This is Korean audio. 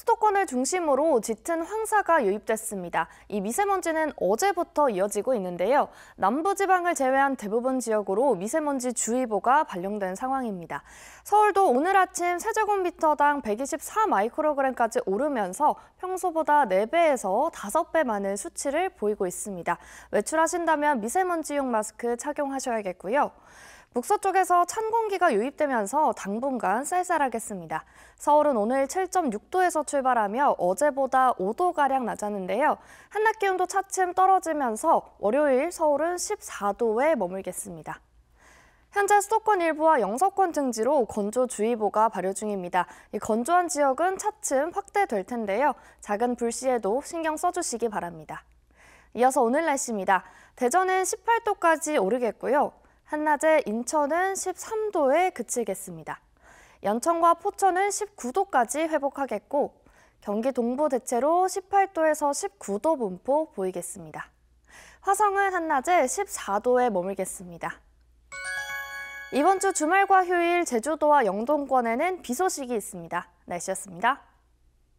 수도권을 중심으로 짙은 황사가 유입됐습니다. 이 미세먼지는 어제부터 이어지고 있는데요. 남부지방을 제외한 대부분 지역으로 미세먼지 주의보가 발령된 상황입니다. 서울도 오늘 아침 세제곱미터당 124 마이크로그램까지 오르면서 평소보다 4배에서 5배 많은 수치를 보이고 있습니다. 외출하신다면 미세먼지용 마스크 착용하셔야겠고요. 북서 쪽에서 찬 공기가 유입되면서 당분간 쌀쌀하겠습니다. 서울은 오늘 7.6도에서 출발하며 어제보다 5도가량 낮았는데요. 한낮 기온도 차츰 떨어지면서 월요일 서울은 14도에 머물겠습니다. 현재 수도권 일부와 영서권 등지로 건조주의보가 발효 중입니다. 건조한 지역은 차츰 확대될 텐데요. 작은 불씨에도 신경 써주시기 바랍니다. 이어서 오늘 날씨입니다. 대전은 18도까지 오르겠고요. 한낮에 인천은 13도에 그치겠습니다. 연천과 포천은 19도까지 회복하겠고 경기 동부 대체로 18도에서 19도 분포 보이겠습니다. 화성은 한낮에 14도에 머물겠습니다. 이번 주 주말과 휴일 제주도와 영동권에는 비 소식이 있습니다. 날씨였습니다.